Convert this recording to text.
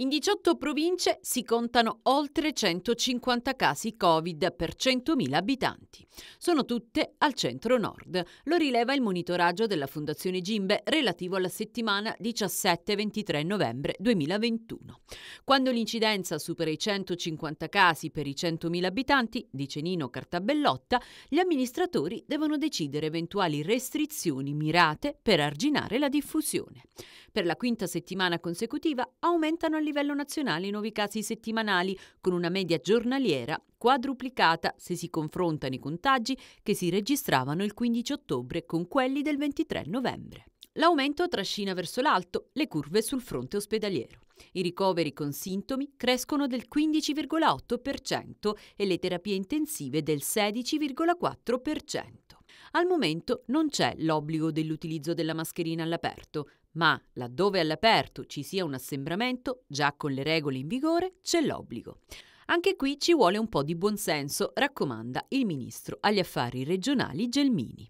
In 18 province si contano oltre 150 casi Covid per 100.000 abitanti. Sono tutte al centro-nord. Lo rileva il monitoraggio della Fondazione Gimbe relativo alla settimana 17-23 novembre 2021. Quando l'incidenza supera i 150 casi per i 100.000 abitanti, dice Nino Cartabellotta, gli amministratori devono decidere eventuali restrizioni mirate per arginare la diffusione. Per la quinta settimana consecutiva aumentano a livello nazionale i nuovi casi settimanali, con una media giornaliera quadruplicata se si confrontano i contagi che si registravano il 15 ottobre con quelli del 23 novembre. L'aumento trascina verso l'alto le curve sul fronte ospedaliero. I ricoveri con sintomi crescono del 15,8% e le terapie intensive del 16,4%. Al momento non c'è l'obbligo dell'utilizzo della mascherina all'aperto, ma laddove all'aperto ci sia un assembramento, già con le regole in vigore, c'è l'obbligo. Anche qui ci vuole un po' di buonsenso, raccomanda il ministro agli affari regionali Gelmini.